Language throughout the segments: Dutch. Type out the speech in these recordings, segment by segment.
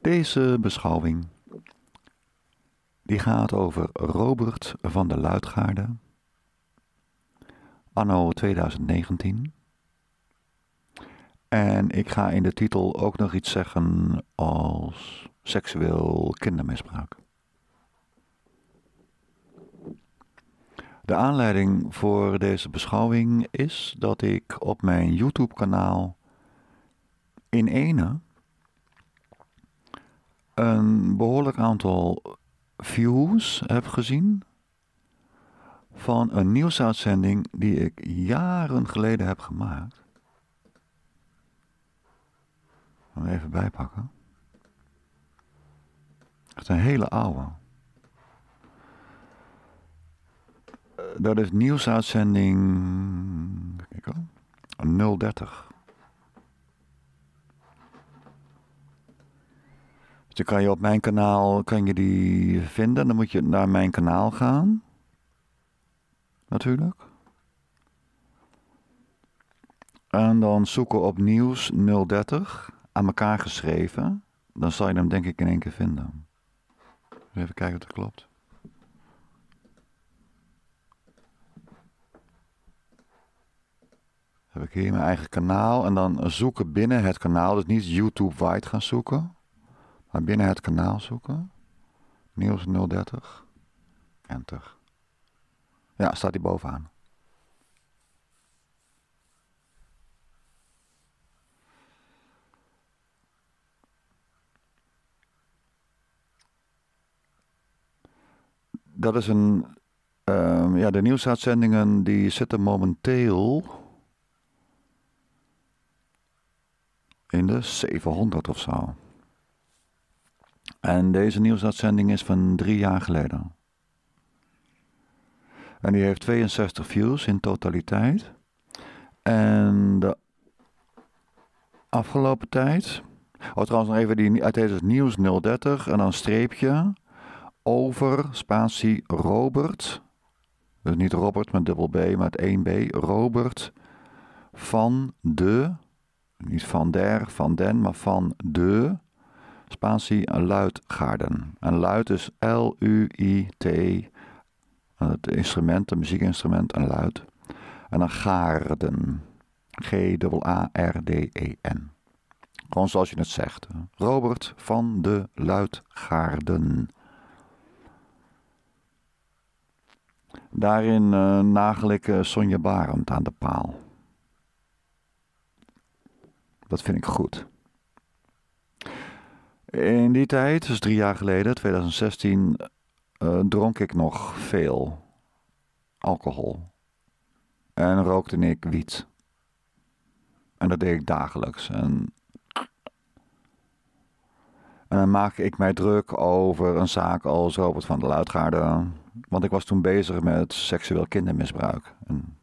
Deze beschouwing die gaat over Robert van der Luitgaarde, anno 2019. En ik ga in de titel ook nog iets zeggen als seksueel kindermisbruik. De aanleiding voor deze beschouwing is dat ik op mijn YouTube-kanaal in ene een behoorlijk aantal views heb gezien van een nieuwsuitzending die ik jaren geleden heb gemaakt. Even bijpakken. Echt een hele oude. Eh, dat is nieuwsuitzending. Kijk al. 030. dan kan je op mijn kanaal kan je die vinden. Dan moet je naar mijn kanaal gaan. Natuurlijk. En dan zoeken op nieuws 030 aan elkaar geschreven. Dan zal je hem denk ik in één keer vinden. Even kijken of dat klopt. Heb ik hier mijn eigen kanaal en dan zoeken binnen het kanaal. Dus niet YouTube-wide gaan zoeken. Maar binnen het kanaal zoeken. Nieuws 030. Enter. Ja, staat die bovenaan. Dat is een. Ehm, ja, de nieuwsuitzendingen die zitten momenteel. in de 700 of zo. En deze nieuwsuitzending is van drie jaar geleden. En die heeft 62 views in totaliteit. En de afgelopen tijd. Oh, trouwens, nog even die uit deze dus nieuws 030 en dan streepje over spatie Robert. Dus niet Robert met dubbel B, maar het 1B. Robert van de. Niet van der, van den, maar van de spatie luidgaarden. En luid is L-U-I-T. Het instrument, een muziekinstrument, een luid. En dan gaarden. G-A-R-D-E-N. Gewoon zoals je het zegt. Robert van de Luidgaarden. Daarin eh, nagel ik eh, Sonja Barend aan de paal. Dat vind ik goed. In die tijd, dus drie jaar geleden, 2016, eh, dronk ik nog veel alcohol. En rookte ik wiet. En dat deed ik dagelijks. En, dan maak ik mij druk over een zaak als Robert van der Luitgaarde. Want ik was toen bezig met seksueel kindermisbruik. En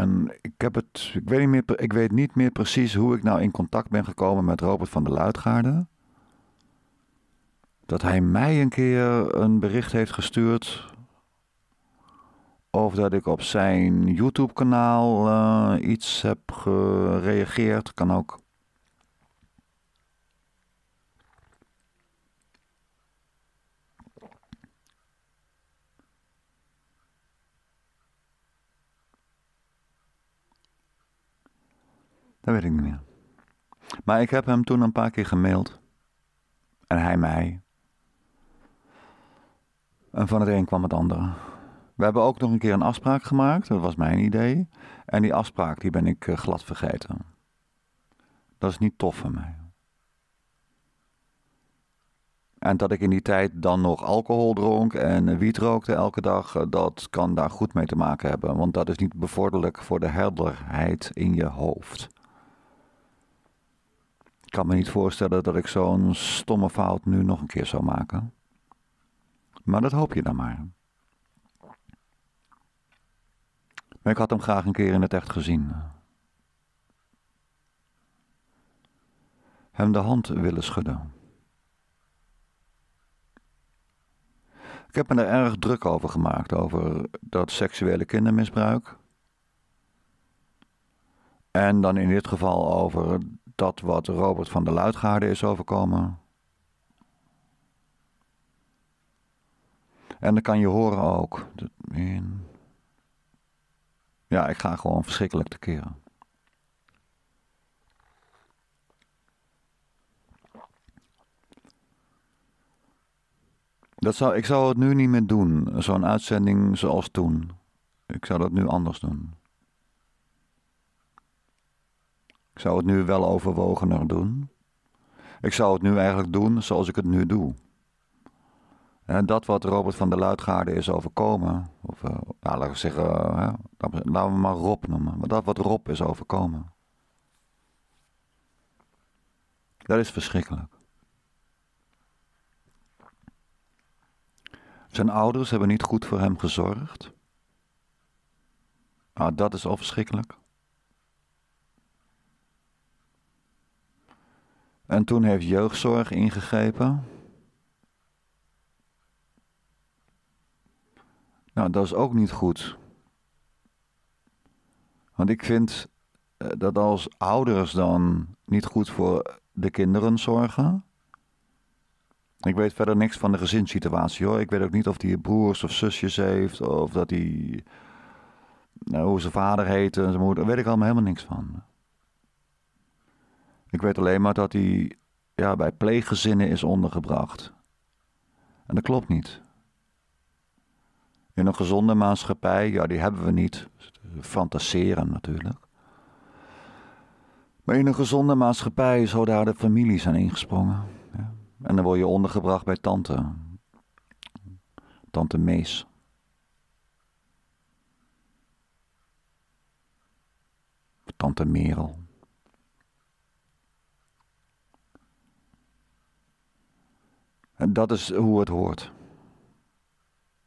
en ik, heb het, ik, weet niet meer, ik weet niet meer precies hoe ik nou in contact ben gekomen met Robert van der Luitgaarde. Dat hij mij een keer een bericht heeft gestuurd. Of dat ik op zijn YouTube-kanaal eh, iets heb gereageerd. Kan ook. Dat weet ik niet meer. Maar ik heb hem toen een paar keer gemaild. En hij mij. En van het een kwam het andere. We hebben ook nog een keer een afspraak gemaakt. Dat was mijn idee. En die afspraak die ben ik eh, glad vergeten. Dat is niet tof van mij. En dat ik in die tijd dan nog alcohol dronk en eh, wiet rookte elke dag, eh, dat kan daar goed mee te maken hebben. Want dat is niet bevorderlijk voor de helderheid in je hoofd kan me niet voorstellen dat ik zo'n stomme fout nu nog een keer zou maken. Maar dat hoop je dan maar. Maar ik had hem graag een keer in het echt gezien. Hem de hand willen schudden. Ik heb me er erg druk over gemaakt, over dat seksuele kindermisbruik. En dan in dit geval over dat wat Robert van der Luitgaarde is overkomen. En dan kan je horen ook. Ja, ik ga gewoon verschrikkelijk te keren. Dat zou, ik zou het nu niet meer doen, zo'n uitzending zoals toen. Ik zou dat nu anders doen. Ik zou het nu wel overwogener doen. Ik zou het nu eigenlijk doen zoals ik het nu doe. En dat wat Robert van der Luitgaarde is overkomen, of nou, laten, we zeggen, eh, laten we maar Rob noemen, maar dat wat Rob is overkomen, dat is verschrikkelijk. Zijn ouders hebben niet goed voor hem gezorgd. Nou, dat is al verschrikkelijk. En toen heeft jeugdzorg ingegrepen. Nou, dat is ook niet goed. Want ik vind eh, dat als ouders dan niet goed voor de kinderen zorgen. Ik weet verder niks van de gezinssituatie hoor. Ik weet ook niet of hij broers of zusjes heeft. Of dat hij. Nou, hoe zijn vader heet en zijn moeder. Daar weet ik allemaal helemaal niks van. Ik weet alleen maar dat hij ja, bij pleeggezinnen is ondergebracht. En dat klopt niet. In een gezonde maatschappij, ja, die hebben we niet. Fantaseren natuurlijk. Maar in een gezonde maatschappij zou daar de familie zijn ingesprongen. Ja. En dan word je ondergebracht bij tante. Tante Mees. Tante Merel. dat is hoe het hoort.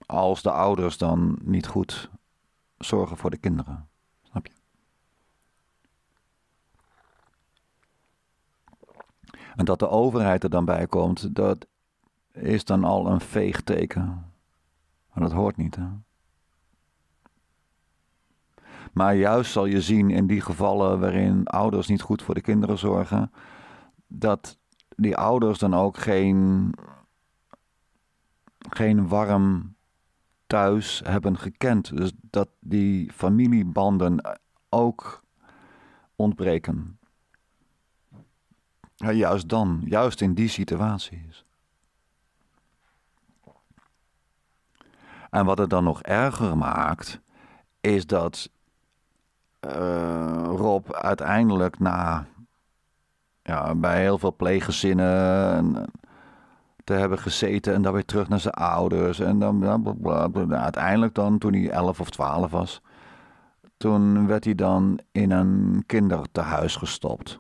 Als de ouders dan niet goed zorgen voor de kinderen. Snap je? En dat de overheid er dan bij komt, dat is dan al een veegteken. Maar dat hoort niet, Maar juist zal je zien in die gevallen waarin ouders niet goed voor de kinderen zorgen, dat die ouders dan ook geen geen warm thuis hebben gekend. Dus dat die familiebanden ook ontbreken. Ja, juist dan, juist in die situaties. En wat het dan nog erger maakt, is dat eh, Rob uiteindelijk na ja, bij heel veel pleeggezinnen te hebben gezeten en dan weer terug naar zijn ouders. En dan, bla bla bla nou, uiteindelijk dan, toen hij 11 of 12 was, toen werd hij dan in een kindertehuis gestopt.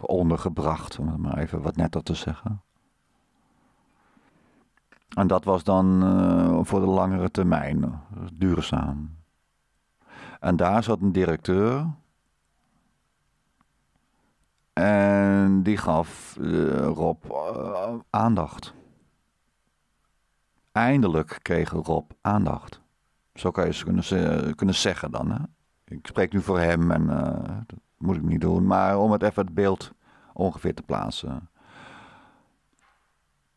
Ondergebracht, om het maar even wat netter te zeggen. En dat was dan eh, voor de langere termijn, duurzaam. En daar zat een directeur en die gaf eh, Rob eh, aandacht. Eindelijk kreeg Rob aandacht. Zo kan je ze kunnen, kunnen zeggen dan. Hè? Ik spreek nu voor hem en eh, dat moet ik niet doen. Maar om het even het beeld ongeveer te plaatsen.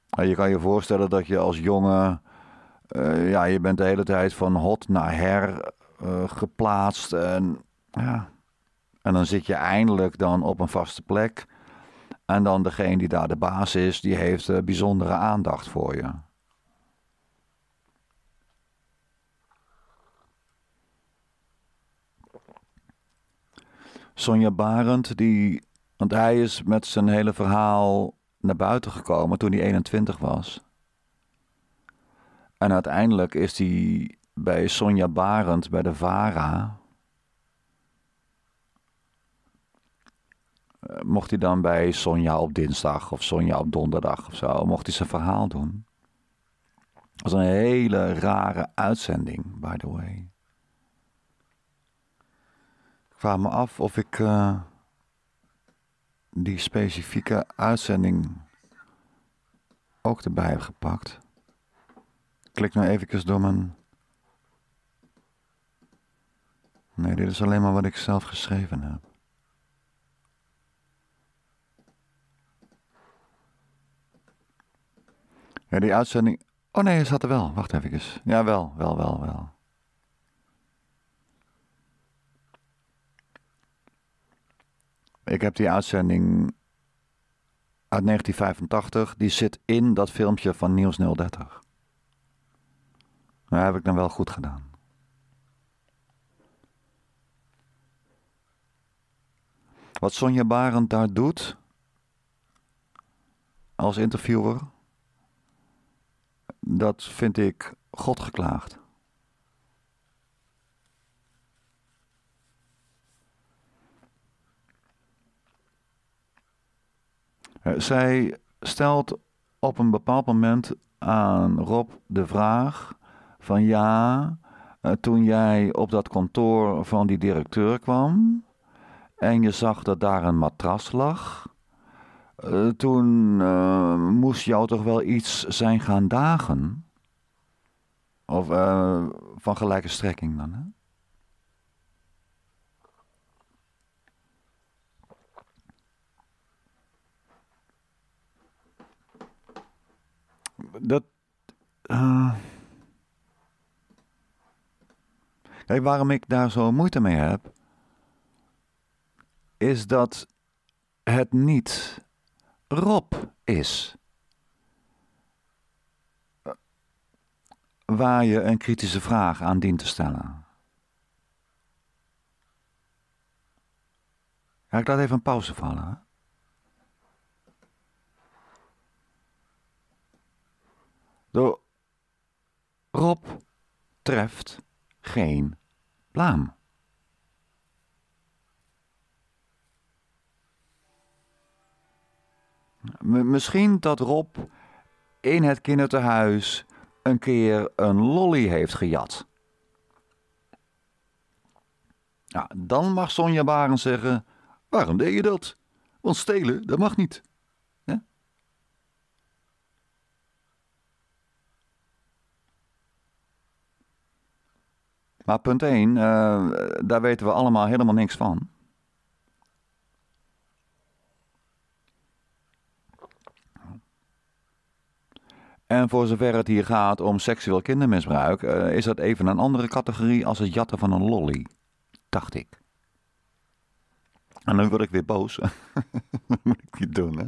Nou, je kan je voorstellen dat je als jongen... ja, je bent de hele tijd van hot naar her geplaatst. En ja en dan zit je eindelijk dan op een vaste plek. En dan degene die daar de baas is, die heeft eh, bijzondere aandacht voor je. Sonja Barend, die, want hij is met zijn hele verhaal naar buiten gekomen toen hij 21 was. En uiteindelijk is hij bij Sonja Barend, bij de VARA, mocht hij dan bij Sonja op dinsdag of Sonja op donderdag of zo, mocht hij zijn verhaal doen. Dat was een hele rare uitzending, by the way. Ik vraag me af of ik eh, die specifieke uitzending ook erbij heb gepakt. Klik nou even door mijn. Nee, dit is alleen maar wat ik zelf geschreven heb. Ja, die uitzending. Oh nee, hij zat er wel. Wacht even. Ja, wel, wel, wel, wel. Ik heb die uitzending uit 1985. Die zit in dat filmpje van Niels 030. Nou, heb ik dan wel goed gedaan. Wat Sonja Barend daar doet als interviewer dat vind ik God geklaagd. Eh, zij stelt op een bepaald moment aan Rob de vraag van ja, eh, toen jij op dat kantoor van die directeur kwam en je zag dat daar een matras lag, eh, toen eh, moest jou toch wel iets zijn gaan dagen? Of uh, van gelijke strekking dan, hè? Dat... Kijk, waarom ik daar zo moeite mee heb... is dat het niet Rob is. Eh, waar je een kritische vraag aan dient te stellen. ik laat even een pauze vallen. Hè? Rob treft geen blaam. misschien dat Rob in het kinderthuis een keer een lolly heeft gejat. Nou, dan mag Sonja Baren zeggen: Waarom deed je dat? Want stelen, dat mag niet. Maar punt 1, eh, daar weten we allemaal helemaal niks van. En voor zover het hier gaat om seksueel kindermisbruik, eh, is dat even een andere categorie als het jatten van een lolly. Dacht ik. En dan word ik weer boos. dat moet ik niet doen, hè?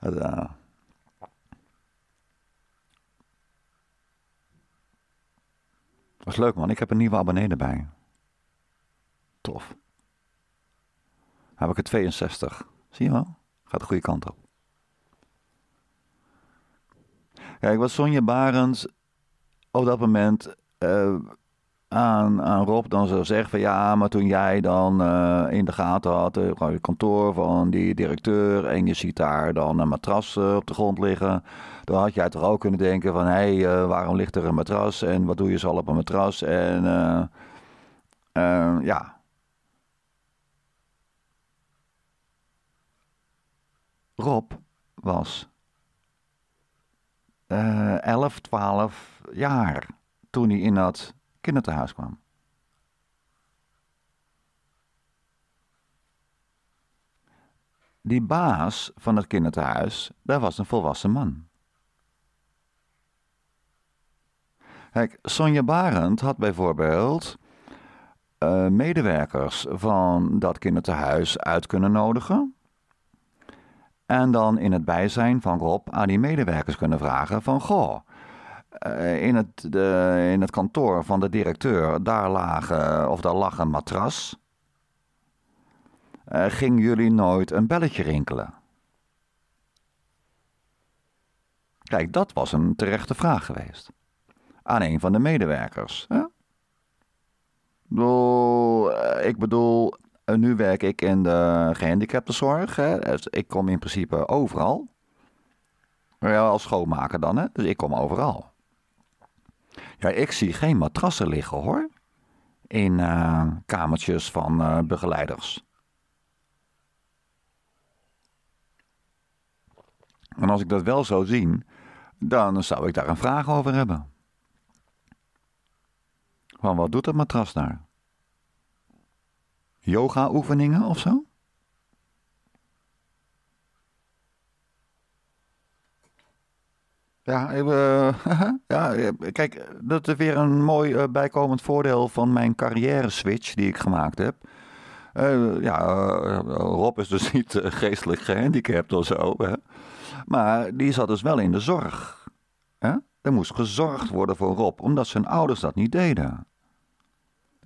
Dat is eh, leuk, man. Ik heb een nieuwe abonnee erbij. Tof. Dan heb ik er 62. Zie je wel? Gaat de goede kant op. Kijk, wat Sonja Barends op dat moment eh, aan, aan Rob dan zou zeggen van ja, maar toen jij dan eh, in de gaten had, uh, eh, het kantoor van die directeur en je ziet daar dan een matras op de grond liggen, dan had jij toch ook kunnen denken van hé, hey, waarom ligt er een matras en wat doe je zo op een matras en ja. Rob was 11, eh, 12 jaar toen hij in dat kinderthuis kwam. Die baas van het kinderthuis, daar was een volwassen man. Kijk, Sonja Barend had bijvoorbeeld eh, medewerkers van dat kinderthuis uit kunnen nodigen. En dan in het bijzijn van Rob aan die medewerkers kunnen vragen van... Goh, eh, in het, de, in het kantoor van de directeur, daar, lagen, of daar lag een matras. Uh, gingen jullie nooit een belletje rinkelen? Kijk, dat was een terechte vraag geweest. Aan een van de medewerkers. Hè? ik bedoel, eh, nu werk ik in de gehandicaptenzorg. Hè. Dus ik kom in principe overal. Ja, als schoonmaker dan, hè. Dus ik kom overal. Ja, ik zie geen matrassen liggen, hoor. In eh, kamertjes van eh, begeleiders. En als ik dat wel zou zien, dan zou ik daar een vraag over hebben. Van wat doet dat matras daar? yoga-oefeningen of zo? Ja, eh, ja, kijk, dat is weer een mooi eh, bijkomend voordeel van mijn carrière-switch die ik gemaakt heb. Eh, ja, Rob is dus niet geestelijk gehandicapt of zo. Hè? Maar die zat dus wel in de zorg. Hè? Er moest gezorgd worden voor Rob, omdat zijn ouders dat niet deden.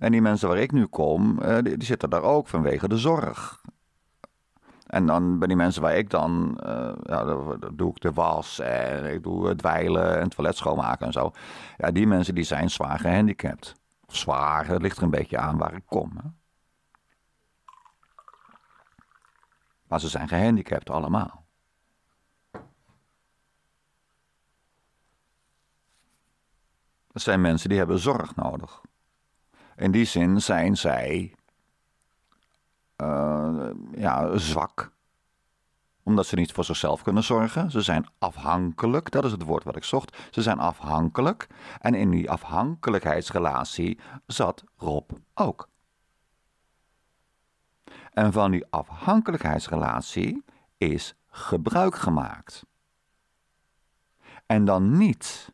En die mensen waar ik nu kom, eh, die, die zitten daar ook vanwege de zorg. En dan bij die mensen waar ik dan, uh, ja, dan doe ik de was en ik doe het dweilen en het toilet schoonmaken en zo. Ja, die mensen die zijn zwaar gehandicapt. Of zwaar, dat ligt er een beetje aan waar ik kom. Hè. Maar ze zijn gehandicapt allemaal. Dat zijn mensen die hebben zorg nodig. In die zin zijn zij eh, ja, zwak omdat ze niet voor zichzelf kunnen zorgen. Ze zijn afhankelijk, dat is het woord wat ik zocht. Ze zijn afhankelijk. En in die afhankelijkheidsrelatie zat Rob ook. En van die afhankelijkheidsrelatie is gebruik gemaakt. En dan niet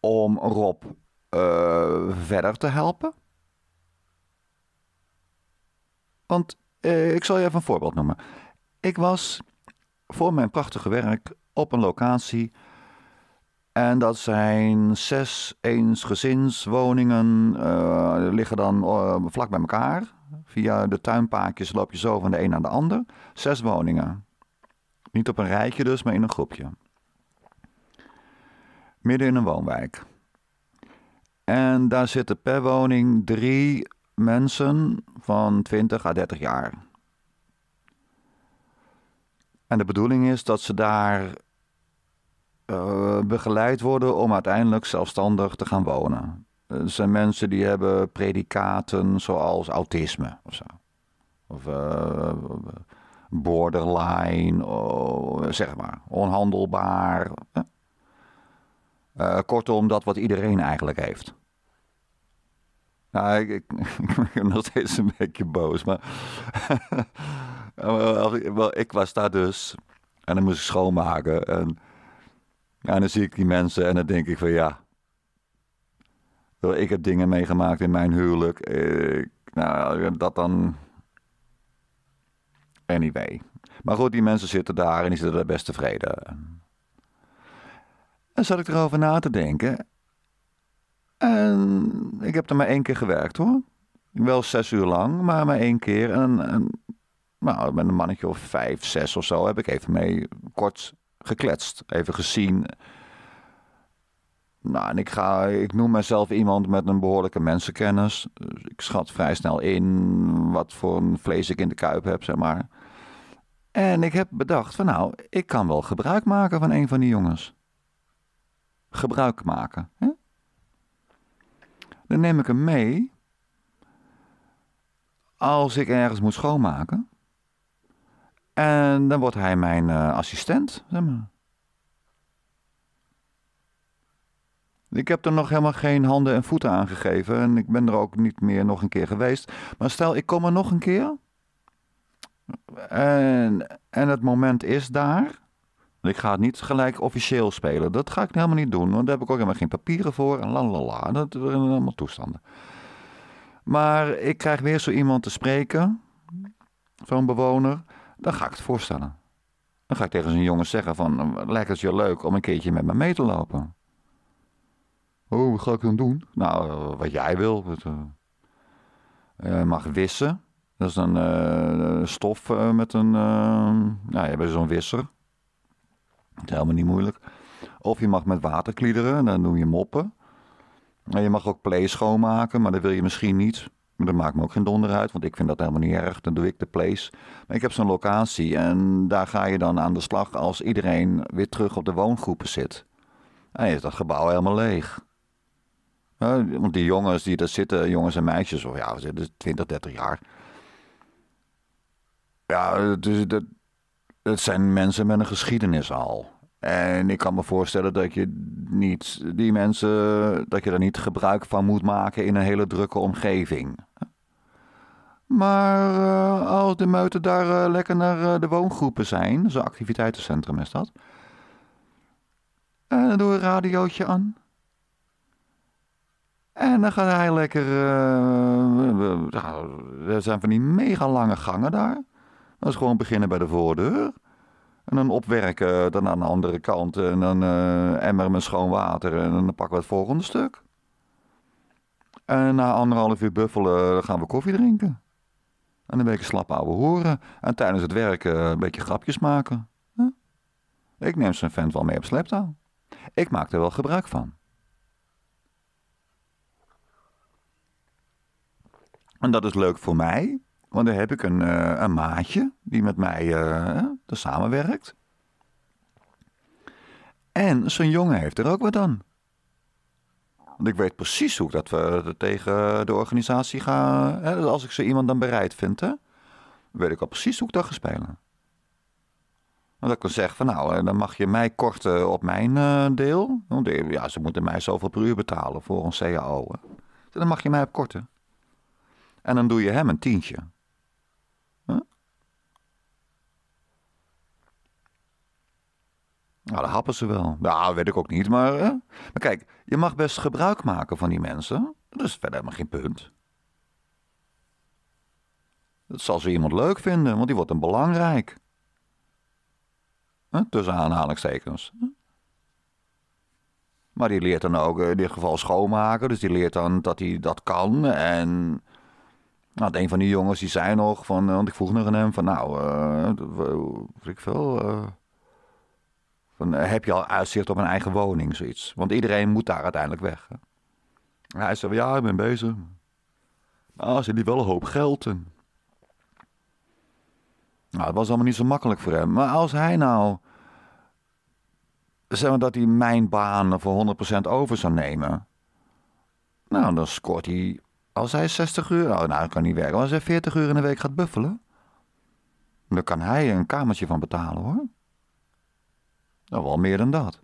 om Rob eh, verder te helpen? Want eh, ik zal je even een voorbeeld noemen. Ik was voor mijn prachtige werk op een locatie. En dat zijn zes eensgezinswoningen. Eh, die liggen dan vlak bij elkaar. Via de tuinpaakjes loop je zo van de een naar de ander. Zes woningen. Niet op een rijtje dus, maar in een groepje. Midden in een woonwijk. En daar zitten per woning drie mensen van 20 à 30 jaar. En de bedoeling is dat ze daar eh, begeleid worden om uiteindelijk zelfstandig te gaan wonen. Dat zijn mensen die hebben predicaten zoals autisme of zo. Of eh, borderline, oh, zeg maar, onhandelbaar. Eh, kortom, dat wat iedereen eigenlijk heeft. Nou, ik, ik, ben nog steeds een beetje boos. Maar wel, ik was daar dus en dan moest ik schoonmaken. En, en dan zie ik die mensen en dan denk ik van ja. Ik heb dingen meegemaakt in mijn huwelijk. nou, dat dan. Anyway. Maar goed, die mensen zitten daar en die zitten daar best tevreden. En zat ik erover na te denken. En ik heb er maar één keer gewerkt hoor. Wel zes uur lang, maar maar één keer. En, nou, met een mannetje of vijf, zes of zo heb ik even mee kort gekletst. Even gezien. Nou, en ik, ga, ik noem mezelf iemand met een behoorlijke mensenkennis. Dus ik schat vrij snel in wat voor een vlees ik in de kuip heb, zeg maar. En ik heb bedacht van nou, ik kan wel gebruik maken van een van die jongens. Gebruik maken. Hè? dan neem ik hem mee. Als ik ergens moet schoonmaken. En dan wordt hij mijn eh, assistent, zeg maar. Ik heb er nog helemaal geen handen en voeten aan gegeven. En ik ben er ook niet meer nog een keer geweest. Maar stel, ik kom er nog een keer. En, en het moment is daar. Ik ga het niet gelijk officieel spelen. Dat ga ik helemaal niet doen, want daar heb ik ook helemaal geen papieren voor. En lalala, Dat zijn allemaal toestanden. Maar ik krijg weer zo iemand te spreken, zo'n bewoner. Dan ga ik het voorstellen. Dan ga ik tegen zo'n jongen zeggen van, lijkt het je leuk om een keertje met me mee te lopen? Oh, wat ga ik dan doen? Nou, eh, wat jij wil. Eh, eh, mag wissen. Dat is een stof met een, nou, je bent zo'n wisser. Dat is helemaal niet moeilijk. Of je mag met water kliederen, dan noem je moppen. En je mag ook play schoonmaken, maar dat wil je misschien niet. Maar dat maakt me ook geen donder uit, want ik vind dat helemaal niet erg. Dan doe ik de plays. Maar ik heb zo'n locatie en daar ga je dan aan de slag als iedereen weer terug op de woongroepen zit. En is dat gebouw helemaal leeg. Want die jongens die daar zitten, jongens en meisjes, of ja, 20, 30 dus jaar. Ja, dus dat, het zijn mensen met een geschiedenis al. En ik kan me voorstellen dat je niet die mensen, dat je er niet gebruik van moet maken in een hele drukke omgeving. Maar eh, als de meuten daar eh, lekker naar eh, de woongroepen zijn, zo'n activiteitencentrum is dat. En dan doe een radiootje aan. En dan gaat hij lekker. Nou, er zijn van die mega lange gangen daar. Dat is gewoon beginnen bij de voordeur. En dan opwerken, dan aan de andere kant. En dan uh, emmer met schoon water. En dan pakken we het volgende stuk. En na anderhalf uur buffelen gaan we koffie drinken. En een beetje slap ouwe horen. En tijdens het werken eh, een beetje grapjes maken. Ik neem zijn vent wel mee op sleptouw. Ik maak er wel gebruik van. En dat is leuk voor mij, want dan heb ik een, eh, een maatje die met mij uh, samenwerkt. En zo'n jongen heeft er ook wat aan. Want ik weet precies hoe ik dat we eh, tegen de organisatie ga. Dus als ik zo iemand dan bereid vind, hè, weet ik al precies hoe ik dat ga spelen. Want ik kan zeggen van nou, dan mag je mij korten op mijn deel. Ja, ze moeten mij zoveel per uur betalen voor een CAO. Hè. Dus dan mag je mij op korten. En dan doe je hem een tientje. Nou, dat happen ze wel. Nou, weet ik ook niet, maar... Eh, maar kijk, je mag best gebruik maken van die mensen. Dat is verder maar geen punt. Dat zal ze iemand leuk vinden, want die wordt dan belangrijk. Hè? Tussen aanhalingstekens. Maar die leert dan ook eh, in dit geval schoonmaken. Dus die leert dan dat hij dat kan. En nou, een van die jongens die zei nog, van, eh, want ik vroeg nog aan hem, van nou, uh, ik veel... Van, eh, heb je al uitzicht op een eigen woning, zoiets? Want iedereen moet daar uiteindelijk weg. Hè? En hij zei, ja, ik ben bezig. Maar nou, ze hebben wel een hoop geld. Nou, dat was allemaal niet zo makkelijk voor hem. Maar als hij nou, zeg maar dat hij mijn baan voor 100% over zou nemen. Nou, dan scoort hij, als hij 60 uur, nou, nou, dat kan niet werken. als hij 40 uur in de week gaat buffelen, dan kan hij een kamertje van betalen hoor. Nou, wel meer dan dat.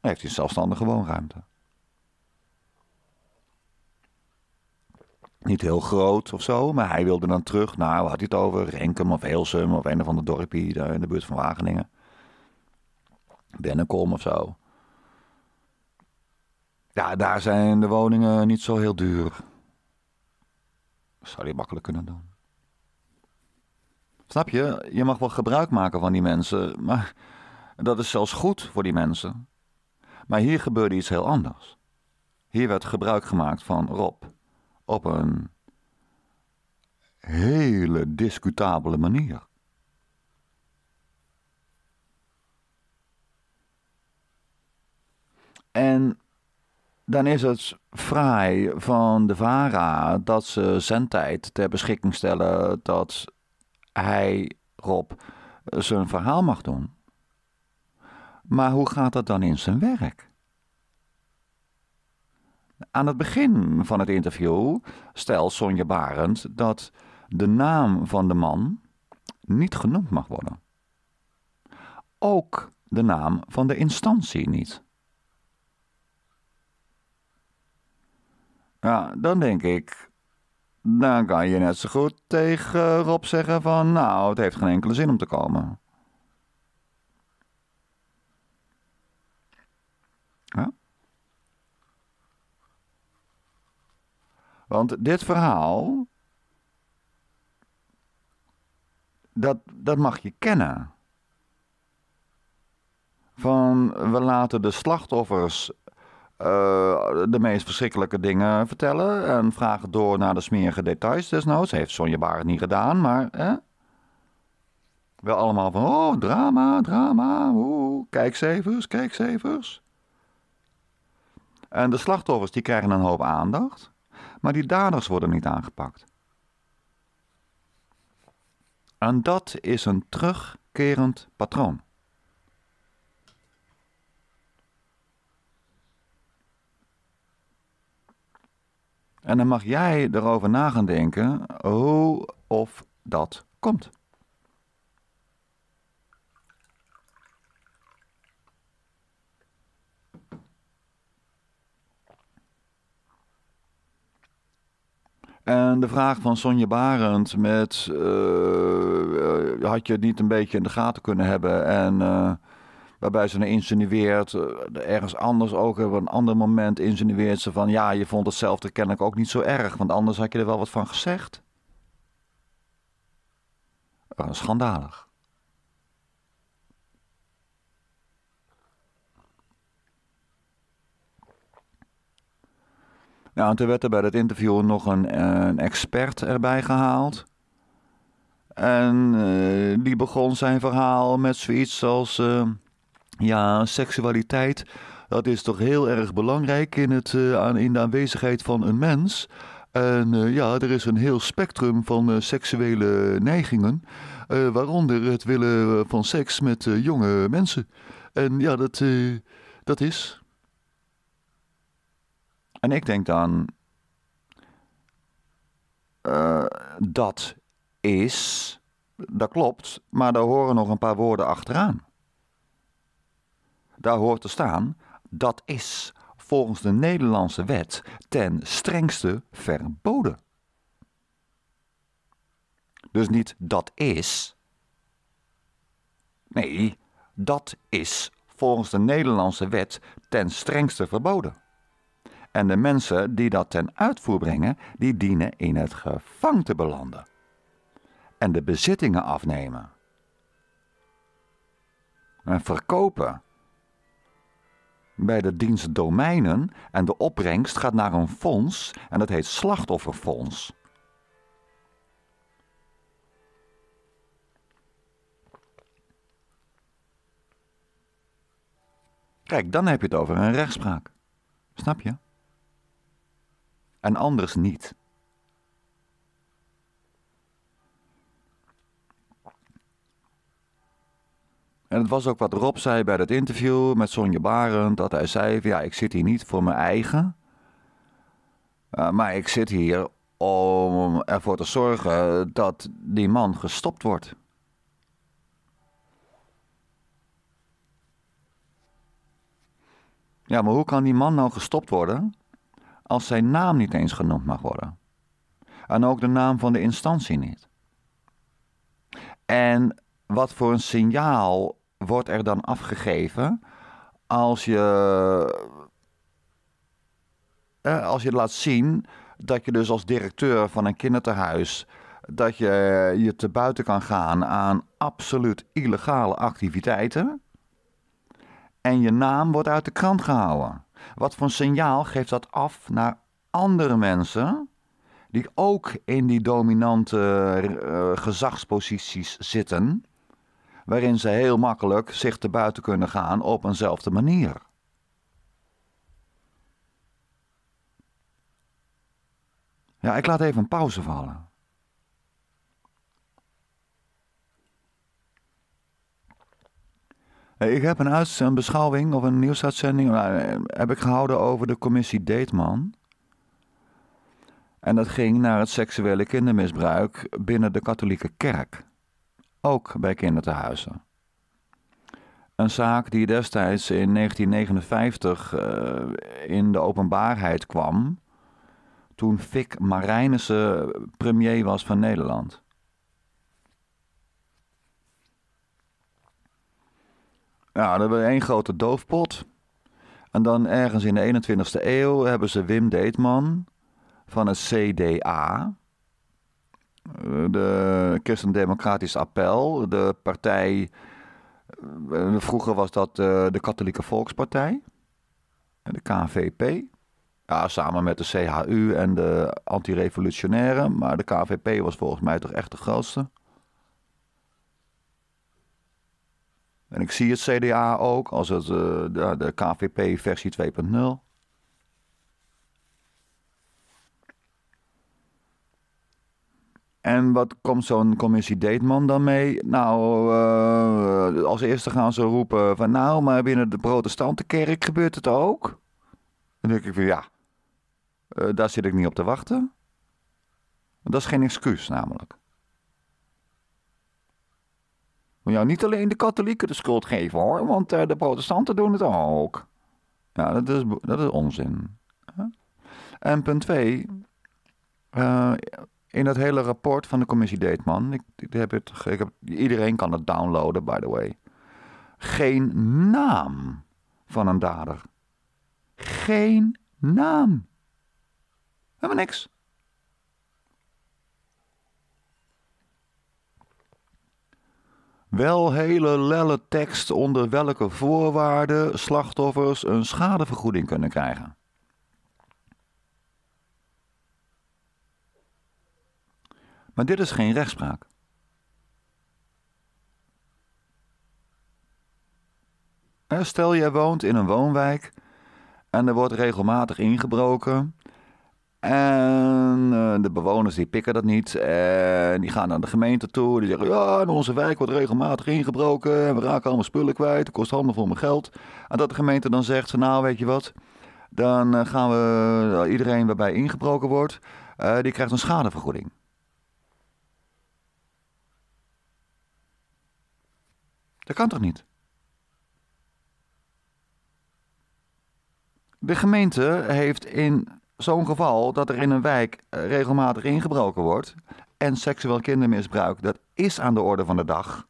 Hij heeft een zelfstandige woonruimte. Niet heel groot of zo, maar hij wilde dan terug naar, nou, waar had hij het over? Renkum of Heelsum of een of andere dorpje daar in de buurt van Wageningen. Bennekom of zo. Ja, daar zijn de woningen niet zo heel duur. Zou hij makkelijk kunnen doen. Snap je? Je mag wel gebruik maken van die mensen, maar dat is zelfs goed voor die mensen. Maar hier gebeurde iets heel anders. Hier werd gebruik gemaakt van Rob op een hele discutabele manier. En dan is het fraai van de VARA dat ze zendtijd tijd ter beschikking stellen dat hij, Rob, zijn verhaal mag doen. Maar hoe gaat dat dan in zijn werk? Aan het begin van het interview stelt Sonja Barend dat de naam van de man niet genoemd mag worden. Ook de naam van de instantie niet. Ja, dan denk ik, dan kan je net zo goed tegen Rob zeggen van nou, het heeft geen enkele zin om te komen. Want dit verhaal, dat, dat mag je kennen. Van we laten de slachtoffers eh, de meest verschrikkelijke dingen vertellen en vragen door naar de smerige details desnoods. Heeft Sonja Barend niet gedaan, maar wel allemaal van oh drama, drama, oeh, kijkcijfers, kijkcijfers. En de slachtoffers die krijgen een hoop aandacht maar die daders worden niet aangepakt. En dat is een terugkerend patroon. En dan mag jij erover na gaan denken hoe of dat komt. En de vraag van Sonja Barend met... Eh, eh, had je het niet een beetje in de gaten kunnen hebben? En eh, waarbij ze insinueert, ergens anders ook op een ander moment insinueert ze van... ja, je vond hetzelfde kennelijk ook niet zo erg, want anders had je er wel wat van gezegd. Uh, schandalig. Ja, en toen werd er bij dat interview nog een, eh, een expert erbij gehaald. En eh, die begon zijn verhaal met zoiets als: eh, Ja, seksualiteit, dat is toch heel erg belangrijk in, het, uh, in de aanwezigheid van een mens. En ja, er is een heel spectrum van seksuele neigingen, waaronder het willen van seks met jonge mensen. En ja, dat, dat is. En ik denk dan, eh, dat is, dat klopt, maar daar horen nog een paar woorden achteraan. Daar hoort te staan, dat is volgens de Nederlandse wet ten strengste verboden. Dus niet dat is. Nee, dat is volgens de Nederlandse wet ten strengste verboden. En de mensen die dat ten uitvoer brengen, die dienen in het gevang te belanden. En de bezittingen afnemen. En verkopen. Bij de dienst domeinen en de opbrengst gaat naar een fonds en dat heet slachtofferfonds. Kijk, dan heb je het over een rechtspraak. Snap je? en anders niet. En het was ook wat Rob zei bij dat interview met Sonja Barend, dat hij zei, ja, ik zit hier niet voor mijn eigen, eh, maar ik zit hier om ervoor te zorgen dat die man gestopt wordt. Ja, maar hoe kan die man nou gestopt worden? als zijn naam niet eens genoemd mag worden. En ook de naam van de instantie niet. En wat voor een signaal wordt er dan afgegeven als je, eh, als je laat zien dat je dus als directeur van een kinderthuis dat je je te buiten kan gaan aan absoluut illegale activiteiten en je naam wordt uit de krant gehouden. Wat voor signaal geeft dat af naar andere mensen die ook in die dominante eh, gezagsposities zitten, waarin ze heel makkelijk zich te buiten kunnen gaan op eenzelfde manier? Ja, ik laat even een pauze vallen. Ik heb een, een beschouwing of een nieuwsuitzending nou, heb ik gehouden over de commissie Deetman. En dat ging naar het seksuele kindermisbruik binnen de katholieke kerk. Ook bij kinderthuizen. Een zaak die destijds in 1959 eh, in de openbaarheid kwam. toen Fik Marijnissen premier was van Nederland. Nou, dan hebben we één grote doofpot. En dan ergens in de 21ste eeuw hebben ze Wim Deetman van het CDA. Eh, de Christendemocratisch Appel, de partij. Eh, vroeger was dat eh, de Katholieke Volkspartij, de KVP. Ja, samen met de CHU en de antirevolutionaire. Maar de KVP was volgens mij toch echt de grootste. En ik zie het CDA ook als het, eh, de, de KVP versie 2.0. En wat komt zo'n commissie Deetman dan mee? Nou, eh, als eerste gaan ze roepen van nou, maar binnen de protestante kerk gebeurt het ook. Dan denk ik van ja, eh, daar zit ik niet op te wachten. Dat is geen excuus namelijk. Ja, nou niet alleen de katholieken de schuld geven hoor, want eh, de protestanten doen het ook. Ja, dat is, dat is onzin. En punt twee, eh, in dat hele rapport van de commissie Deetman, ik, ik heb het, ik heb, iedereen kan het downloaden by the way. Geen naam van een dader. Geen naam. Helemaal niks. Wel hele lelle tekst onder welke voorwaarden slachtoffers een schadevergoeding kunnen krijgen. Maar dit is geen rechtspraak. Stel jij woont in een woonwijk en er wordt regelmatig ingebroken en eh, de bewoners die pikken dat niet. En die gaan naar de gemeente toe. Die zeggen, ja, in onze wijk wordt regelmatig ingebroken. En we raken allemaal spullen kwijt. Het kost allemaal voor mijn geld. En dat de gemeente dan zegt, nou weet je wat. Dan eh, gaan we, eh, iedereen waarbij ingebroken wordt, die krijgt een schadevergoeding. Dat kan toch niet? De gemeente heeft in zo'n geval dat er in een wijk eh, regelmatig ingebroken wordt en seksueel kindermisbruik, dat is aan de orde van de dag.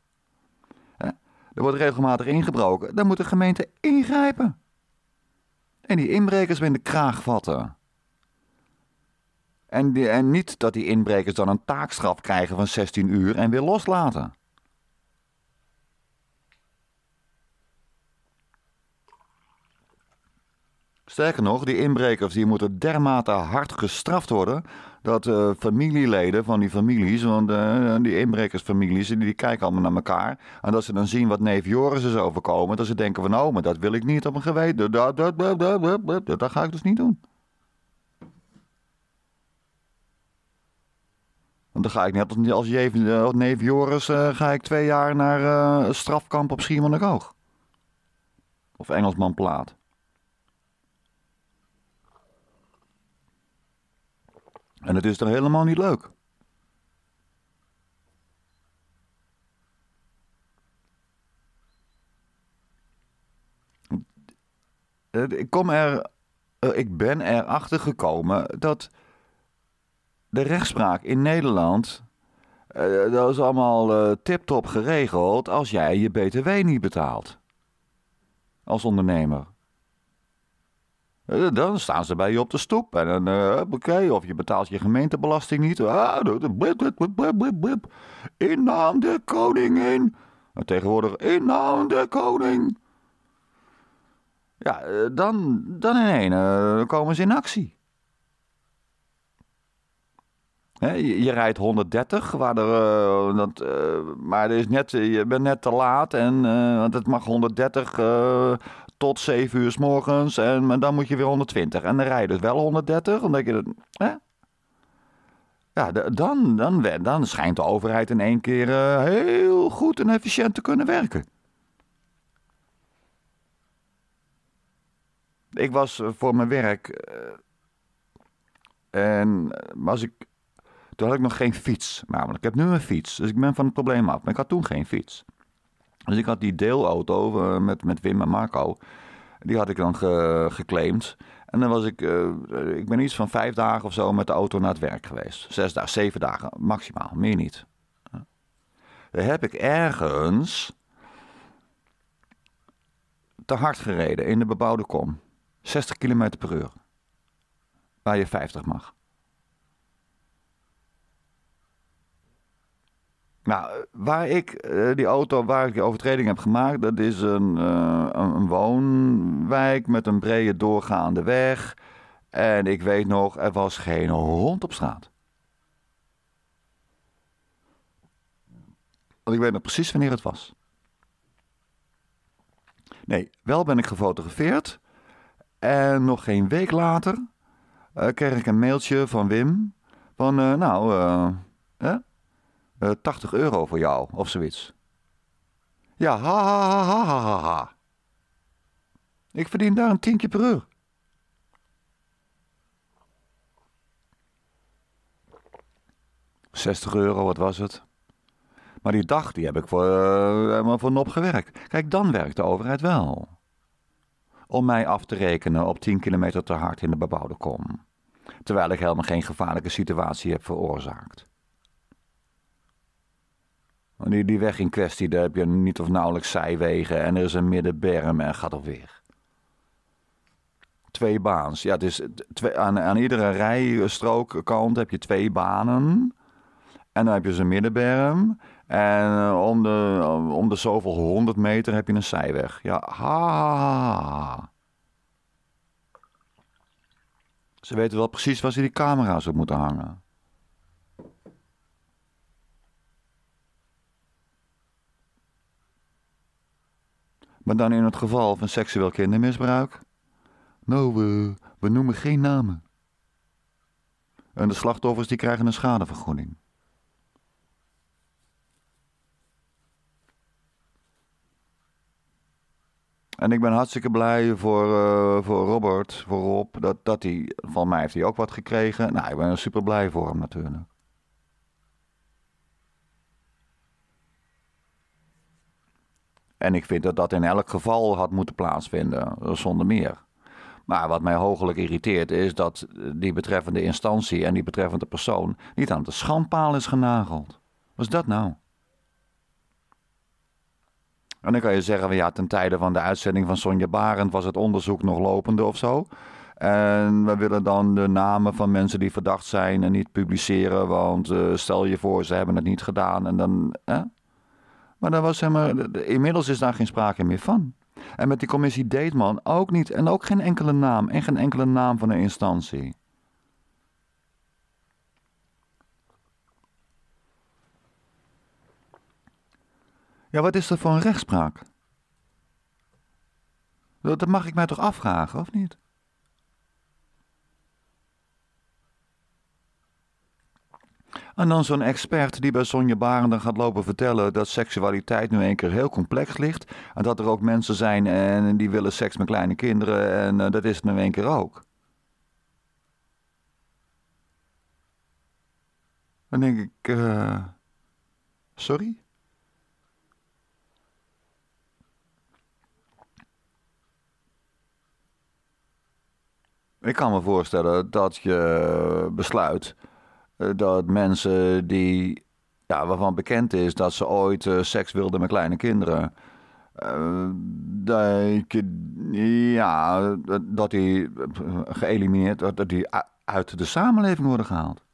Er wordt regelmatig ingebroken, dan moet de gemeente ingrijpen. En die inbrekers weer in de kraag vatten. En, en niet dat die inbrekers dan een taakstraf krijgen van 16 uur en weer loslaten. Sterker nog, die inbrekers die moeten dermate hard gestraft worden dat eh, familieleden van die families, want eh, die inbrekersfamilies, die, die, kijken allemaal naar elkaar. En dat ze dan zien wat neef Joris is overkomen, dat ze denken van, oh, maar dat wil ik niet op mijn geweten. Dat, dat, dat, dat, dat ga ik dus niet doen. Want dan ga ik net als, neef, neef Joris, eh, ga ik twee jaar naar strafkamp op Schiermonnikoog. Of Engelsman Plaat. En het is er helemaal niet leuk. Eh, ik, kom er, eh, ik ben erachter gekomen dat de rechtspraak in Nederland. Eh, dat is allemaal tip-top geregeld als jij je BTW niet betaalt. Als ondernemer. Eh, dan staan ze bij je op de stoep. En dan, eh, of je betaalt je gemeentebelasting niet. Ah, blip, blip, in naam de koningin. En tegenwoordig, in naam de koning. Ja, eh, dan, dan in één komen ze in actie. je, rijdt 130, waar er, dat, maar er is net, je bent net te laat. En, want het mag 130 tot 7 uur s morgens. En, dan moet je weer 120. En dan rij je dus wel 130. Dan denk je, hè? Ja, dan, dan, dan schijnt de overheid in één keer eh, heel goed en efficiënt te kunnen werken. Ik was eh, voor mijn werk. Eh, en was ik. Toen had ik nog geen fiets. Namelijk, ik heb nu een fiets. Dus ik ben van het probleem af. Maar ik had toen geen fiets. Dus ik had die deelauto eh, met, met Wim en Marco. Die had ik dan geclaimd. En dan was ik, eh, ik ben iets van vijf dagen of zo met de auto naar het werk geweest. Zes dagen, zeven dagen maximaal, meer niet. Dan heb ik ergens te hard gereden in de bebouwde kom. 60 km per uur. Waar je 50 mag. Nou, waar ik eh, die auto, waar ik die overtreding heb gemaakt, dat is eh, een, een, woonwijk met een brede doorgaande weg. En ik weet nog, er was geen hond op straat. Want ik weet nog precies wanneer het was. Nee, wel ben ik gefotografeerd. En nog geen week later uh, kreeg ik een mailtje van Wim. Van, nou, 80 eh, euro voor jou of zoiets. Ja, ha ha ha ha ha ha. Ik verdien daar een tientje per uur. 60 euro, wat was het? Maar die dag die heb ik voor, uh, helemaal voor nop gewerkt. Kijk, dan werkt de overheid wel. Om mij af te rekenen op 10 kilometer te hard in de bebouwde kom. Terwijl ik helemaal geen gevaarlijke situatie heb veroorzaakt. Oh, die, die weg in kwestie, daar heb je niet of nauwelijks zijwegen en er is een middenberm en gaat op weer. Twee baans. Ja, het is twee, aan, aan iedere rijstrookkant heb je twee banen. En dan heb je dus een middenberm. En eh, om de, om de zoveel honderd meter heb je een zijweg. Ja, ha, ha. Ze weten wel precies waar ze die camera's op moeten hangen. Maar dan in het geval van seksueel kindermisbruik? Nou, we, we noemen geen namen. En de slachtoffers die krijgen een schadevergoeding. En ik ben hartstikke blij voor, eh, voor Robert, voor Rob, dat, dat hij, van mij heeft hij ook wat gekregen. Nou, ik ben er super blij voor hem natuurlijk. En ik vind dat dat in elk geval had moeten plaatsvinden, eh, zonder meer. Maar wat mij hoogelijk irriteert is dat eh, die betreffende instantie en die betreffende persoon niet aan de schandpaal is genageld. Wat is dat nou? En dan kan je zeggen, ja, ten tijde van de uitzending van Sonja Barend was het onderzoek nog lopende of zo. En we willen dan de namen van mensen die verdacht zijn en niet publiceren, want eh, stel je voor, ze hebben het niet gedaan en dan... Maar, daar was, hem maar inmiddels is daar geen sprake meer van. En met die commissie Deetman ook niet. En ook geen enkele naam. En geen enkele naam van een instantie. Ja, wat is dat voor een rechtspraak? dat mag ik mij toch afvragen, of niet? En dan zo'n expert die bij Sonja Barenden gaat lopen vertellen dat seksualiteit nu een keer heel complex ligt. En dat er ook mensen zijn en die willen seks met kleine kinderen en eh, dat is het nu een keer ook. Dan denk ik, uh, sorry? Ik kan me voorstellen dat je besluit eh, dat mensen die, ja, waarvan bekend is dat ze ooit eh, seks wilden met kleine kinderen. Uh, dat, ja, dat die geëlimineerd, dat die uit de samenleving worden gehaald.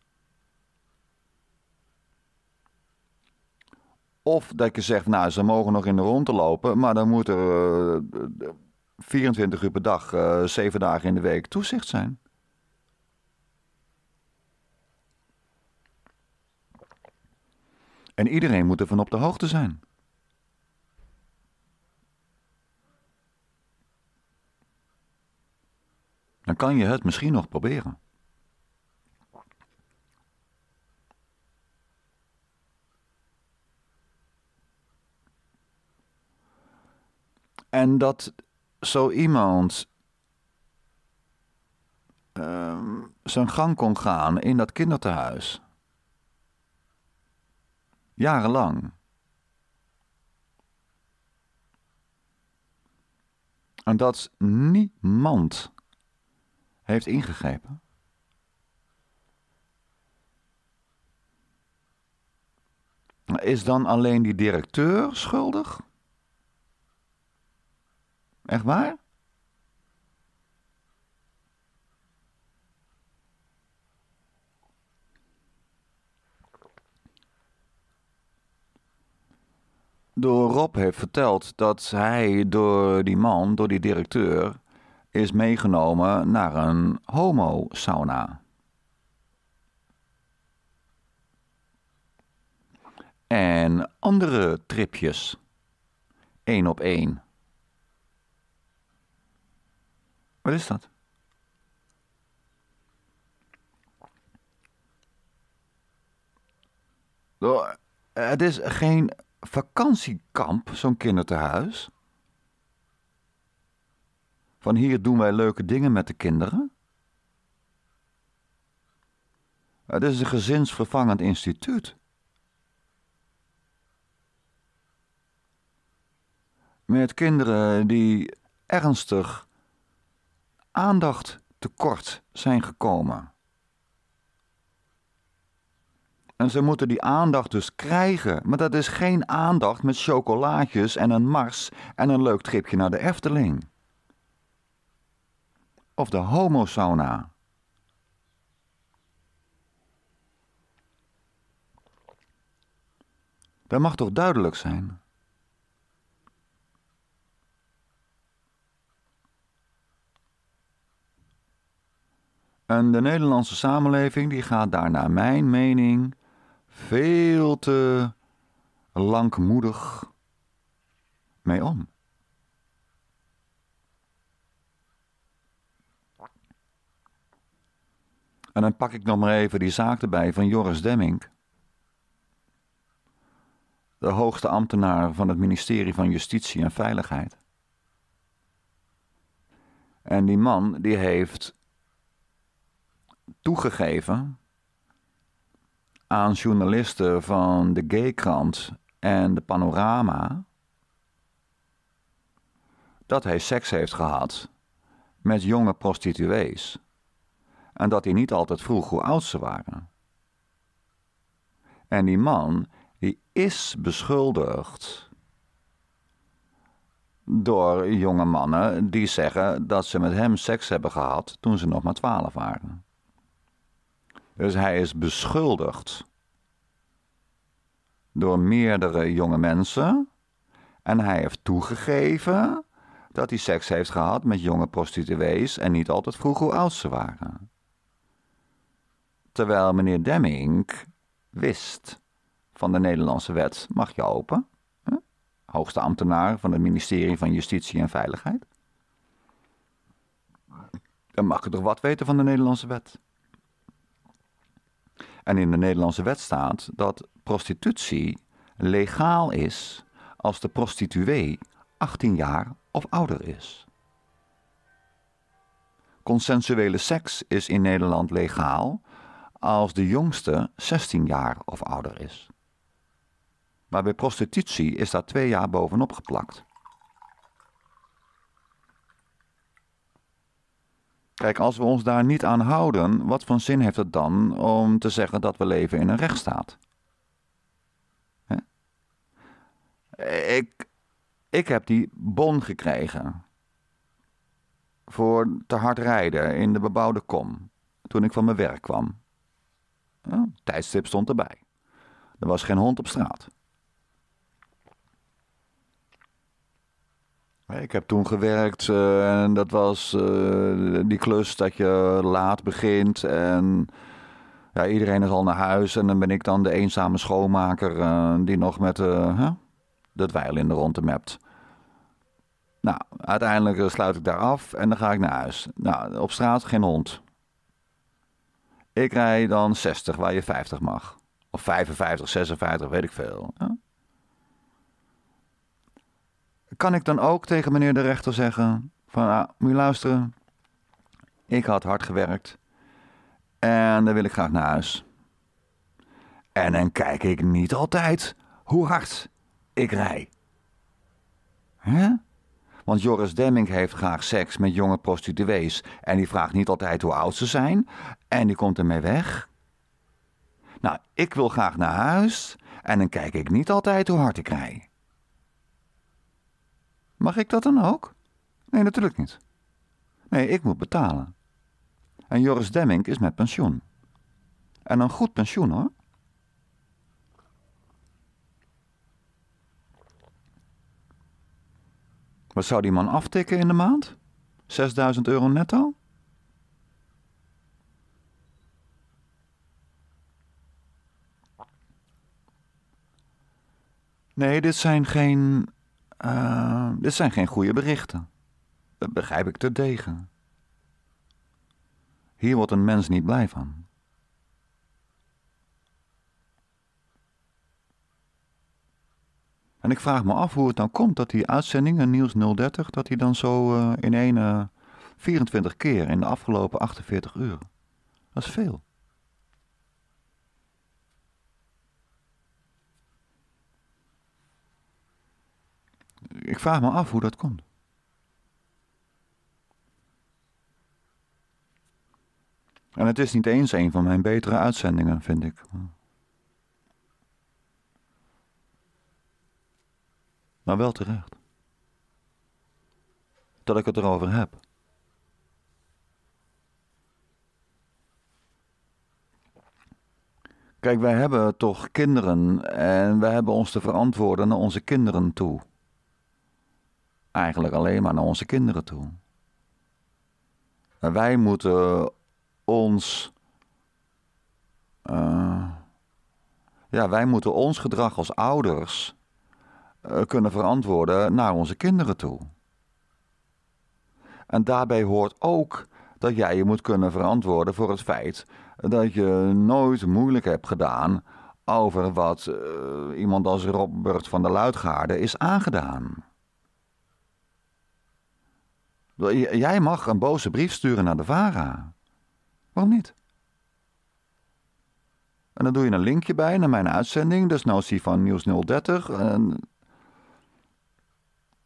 Of dat je zegt, nou, ze mogen nog in de rondte lopen, maar dan moet er 24 uur per dag, uh, 7 dagen in de week toezicht zijn. En iedereen moet ervan op de hoogte zijn. Dan kan je het misschien nog proberen. En dat zo iemand uh, zijn gang kon gaan in dat kinderthuis jarenlang. En dat niemand heeft ingegrepen. Is dan alleen die directeur schuldig? Echt waar? door Rob heeft verteld dat hij door die man, door die directeur, is meegenomen naar een homo-sauna. En andere tripjes. één op één. Wat is dat? Het is geen vakantiekamp, zo'n kinderthuis? Van hier doen wij leuke dingen met de kinderen? Het is een gezinsvervangend instituut. Met kinderen die ernstig aandacht tekort zijn gekomen. En ze moeten die aandacht dus krijgen. Maar dat is geen aandacht met chocolaatjes en een mars en een leuk tripje naar de Efteling. Of de homosauna. Dat mag toch duidelijk zijn? En de Nederlandse samenleving die gaat daar naar mijn mening veel te langmoedig mee om. En dan pak ik nog maar even die zaak erbij van Joris Demming. De hoogste ambtenaar van het ministerie van Justitie en Veiligheid. En die man die heeft toegegeven aan journalisten van de Gaykrant en de Panorama dat hij seks heeft gehad met jonge prostituees en dat hij niet altijd vroeg hoe oud ze waren. En die man, die is beschuldigd door jonge mannen die zeggen dat ze met hem seks hebben gehad toen ze nog maar twaalf waren. Dus hij is beschuldigd door meerdere jonge mensen. En hij heeft toegegeven dat hij seks heeft gehad met jonge prostituees en niet altijd vroeg hoe oud ze waren. Terwijl meneer Demming wist van de Nederlandse wet, mag je open, hè? hoogste ambtenaar van het ministerie van Justitie en Veiligheid. Dan mag je toch wat weten van de Nederlandse wet? en in de Nederlandse wet staat dat prostitutie legaal is als de prostituee 18 jaar of ouder is. Consensuele seks is in Nederland legaal als de jongste 16 jaar of ouder is. Maar bij prostitutie is daar twee jaar bovenop geplakt. Kijk, als we ons daar niet aan houden, wat voor zin heeft het dan om te zeggen dat we leven in een rechtsstaat? Hè? Ik, ik heb die bon gekregen voor te hard rijden in de bebouwde kom toen ik van mijn werk kwam. Ja, oh, tijdstip stond erbij. Er was geen hond op straat. Ik heb toen gewerkt eh, en dat was eh, die klus dat je laat begint en ja, iedereen is al naar huis en dan ben ik dan de eenzame schoonmaker eh, die nog met huh, dat wijl in de rondte mept. Nou, uiteindelijk sluit ik daar af en dan ga ik naar huis. Nou, op straat geen hond. Ik rij dan 60 waar je 50 mag. Of 55, 56, weet ik veel kan ik dan ook tegen meneer de rechter zeggen: van ah, moet je luisteren, ik had hard gewerkt en dan wil ik graag naar huis. En dan kijk ik niet altijd hoe hard ik rij. Hè? Want Joris Demming heeft graag seks met jonge prostituees en die vraagt niet altijd hoe oud ze zijn en die komt ermee weg. Nou, ik wil graag naar huis en dan kijk ik niet altijd hoe hard ik rij. Mag ik dat dan ook? Nee, natuurlijk niet. Nee, ik moet betalen. En Joris Demming is met pensioen. En een goed pensioen hoor. Wat zou die man aftikken in de maand? 6000 euro netto? Nee, dit zijn geen eh, dit zijn geen goede berichten. Dat begrijp ik te degen. Hier wordt een mens niet blij van. En ik vraag me af hoe het dan komt dat die uitzendingen Nieuws 030, dat die dan zo eh, in één uh, eh, 24 keer in de afgelopen 48 uur. Dat is veel. ik vraag me af hoe dat komt. En het is niet eens een van mijn betere uitzendingen, vind ik. Maar wel terecht. Dat ik het erover heb. Kijk, wij hebben toch kinderen en wij hebben ons te verantwoorden naar onze kinderen toe eigenlijk alleen maar naar onze kinderen toe. En wij moeten ons. Eh, ja, wij moeten ons gedrag als ouders eh, kunnen verantwoorden naar onze kinderen toe. En daarbij hoort ook dat jij je moet kunnen verantwoorden voor het feit dat je nooit moeilijk hebt gedaan over wat eh, iemand als Robert van der Luitgaarde is aangedaan. Jij mag een boze brief sturen naar de VARA. Waarom niet? En dan doe je een linkje bij naar mijn uitzending, dus nou zie van Nieuws 030. En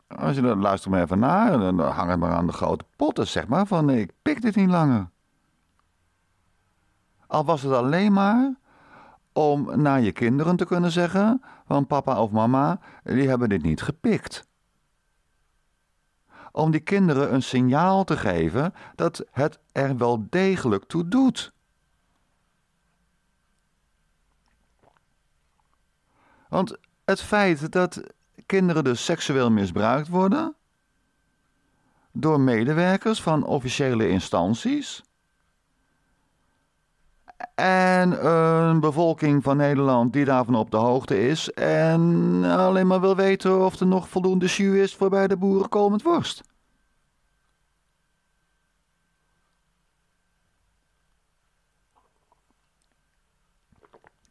als je dat luistert maar even naar, dan hang het maar aan de grote potten, zeg maar, van ik pik dit niet langer. Al was het alleen maar om naar je kinderen te kunnen zeggen: van papa of mama, die hebben dit niet gepikt om die kinderen een signaal te geven dat het er wel degelijk toe doet. Want het feit dat kinderen dus seksueel misbruikt worden door medewerkers van officiële instanties, en een bevolking van Nederland die daarvan op de hoogte is. En alleen maar wil weten of er nog voldoende jus is voor bij de boeren komend worst.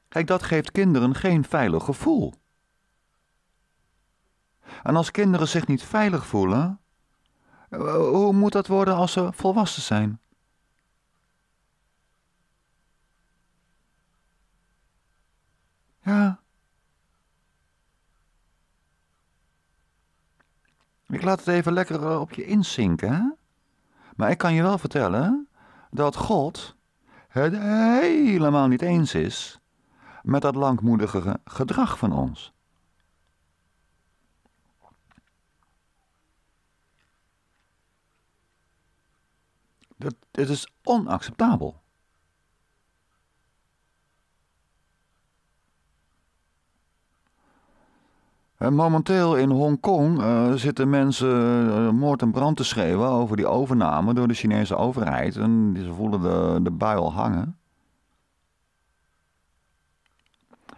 Kijk, dat geeft kinderen geen veilig gevoel. En als kinderen zich niet veilig voelen, eh, hoe moet dat worden als ze volwassen zijn? Ja. Ik laat het even lekker eh, op je inzinken, hè? Maar ik kan je wel vertellen dat God het helemaal niet eens is met dat langmoedige gedrag van ons. Dat, het is onacceptabel. Eh, momenteel in Hongkong uh, zitten mensen eh, moord en brand te schreeuwen over die overname door de Chinese overheid. En ze voelen de, de bui hangen.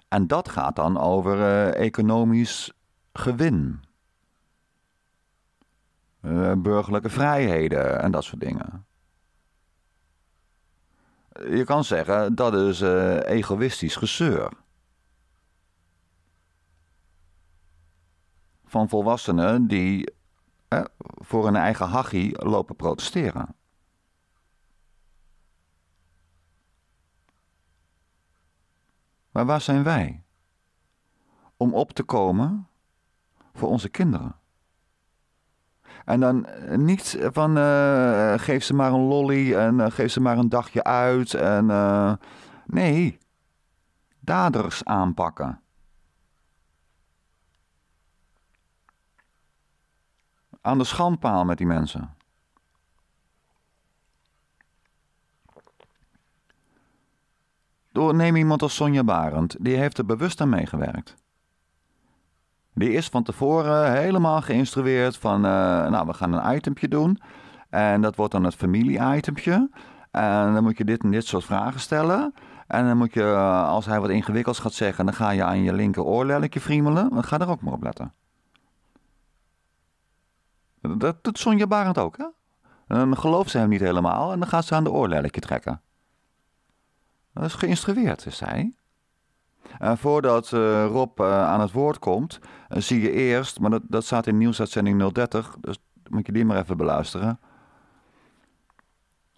En dat gaat dan over economisch gewin. burgerlijke vrijheden en dat soort dingen. Je kan zeggen, dat is egoïstisch gezeur. van volwassenen die voor hun eigen hachie lopen protesteren. Maar waar zijn wij? Om op te komen voor onze kinderen. En dan eh, niet van eh, geef ze maar een lolly en eh, geef ze maar een dagje uit. En, uh, nee, daders aanpakken. aan de schandpaal met die mensen. Door neem iemand als Sonja Barend, die heeft er bewust aan meegewerkt. Die is van tevoren helemaal geïnstrueerd van, eh, nou, we gaan een itempje doen. En dat wordt dan het familie En dan moet je dit en dit soort vragen stellen. En dan moet je, eh, als hij wat ingewikkelds gaat zeggen, dan ga je aan je linker oorlelletje friemelen. Dan ga er ook maar op letten. Dat doet je Barend ook, hè? En dan gelooft ze hem niet helemaal en dan gaat ze aan de oorlelletje trekken. Dat is geïnstrueerd, is zij. En voordat eh, Rob eh, aan het woord komt, eh, zie je eerst, maar dat, dat staat in nieuwsuitzending 030, dus moet je die maar even beluisteren.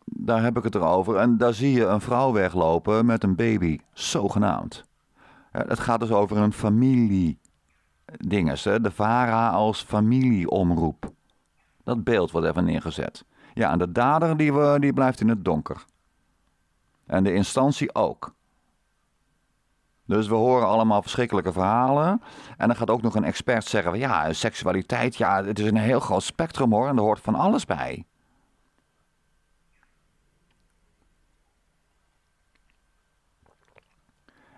Daar heb ik het erover. En daar zie je een vrouw weglopen met een baby, zogenaamd. het gaat dus over een familie. Dinges, de VARA als familieomroep. Dat beeld wordt even neergezet. Ja, en de dader die, we, die blijft in het donker. En de instantie ook. Dus we horen allemaal verschrikkelijke verhalen. En dan gaat ook nog een expert zeggen: ja, seksualiteit, ja, het is een heel groot spectrum hoor. En er hoort van alles bij.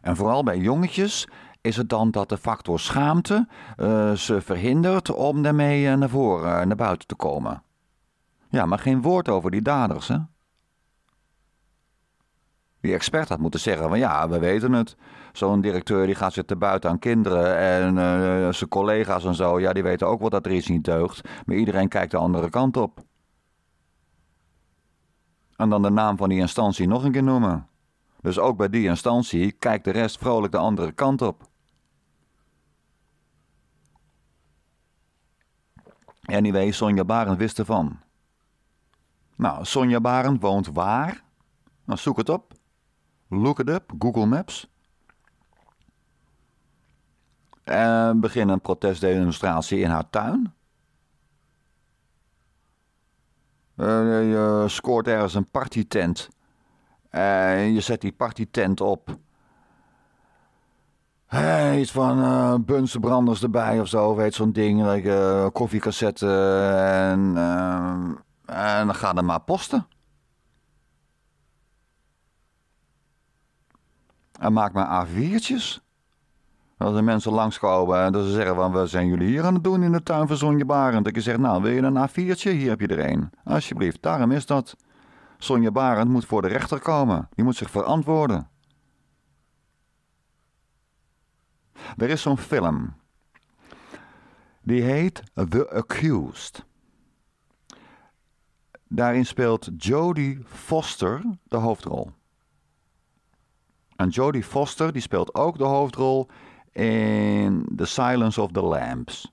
En vooral bij jongetjes is het dan dat de factor schaamte eh, ze verhindert om daarmee eh, naar voren, eh, naar buiten te komen. Ja, maar geen woord over die daders, hè? Die expert had moeten zeggen van ja, we weten het. Zo'n directeur die gaat te buiten aan kinderen en zijn collega's en zo, ja, die weten ook wel dat er iets niet deugt. Maar iedereen kijkt de andere kant op. En dan de naam van die instantie nog een keer noemen. Dus ook bij die instantie kijkt de rest vrolijk de andere kant op. Anyway, Sonja Barend wist ervan. Nou, Sonja Barend woont waar? Dan nou, zoek het op. Look it up, Google Maps. En eh, begin een protestdemonstratie in haar tuin. je eh, eh, scoort ergens een partytent. En je zet die partytent op. Hey, iets van eh, bunsenbranders erbij of zo, weet zo'n ding. Like, uh, eh, en, uh, en dan ga er maar posten. En maak maar A4'tjes. Als er mensen langskomen en ze zeggen van, wat zijn jullie hier aan het doen in de tuin van Sonja Barend? Dat je zegt, nou wil je een A4'tje? Hier heb je er een. Alsjeblieft, daarom is dat. Sonja Barend moet voor de rechter komen. Die moet zich verantwoorden. Er is zo'n film. Die heet The Accused. Daarin speelt Jodie Foster de hoofdrol. En Jodie Foster die speelt ook de hoofdrol in The Silence of the Lambs.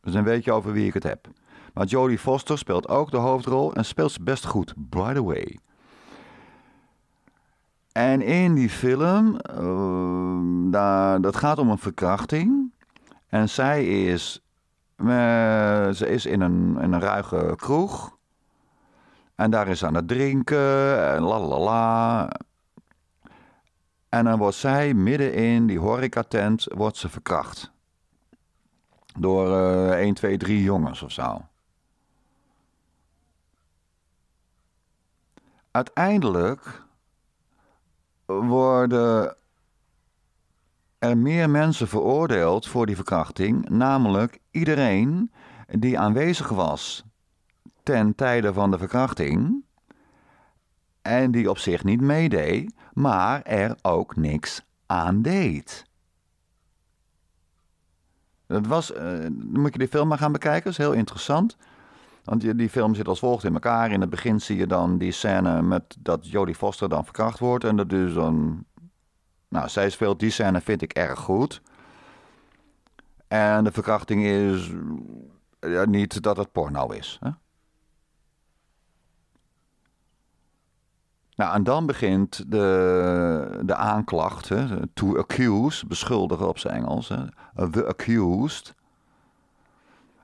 Dus is een beetje over wie ik het heb. Maar Jodie Foster speelt ook de hoofdrol en speelt ze best goed, by the way. En in die film, ehm, daar, dat gaat om een verkrachting. En zij is, uh, ze is in een, in een ruige kroeg. En daar is aan het drinken en la En dan wordt zij midden in die horecatent wordt ze verkracht. Door uh, 1, 2, 3 jongens of zo. Uiteindelijk worden er meer mensen veroordeeld voor die verkrachting, namelijk iedereen die aanwezig was ten tijde van de verkrachting en die op zich niet meedeed, maar er ook niks aan deed. Dat was, eh, moet je die film maar gaan bekijken, dat is heel interessant. Want die, die, film zit als volgt in elkaar. In het begin zie je dan die scène met dat Jodie Foster dan verkracht wordt. En dat is dus een, Nou, zij speelt die scène, vind ik, erg goed. En de verkrachting is ja, niet dat het porno is. Hè? Nou, en dan begint de, de aanklacht, hè, to accuse, beschuldigen op zijn Engels. Hè, the accused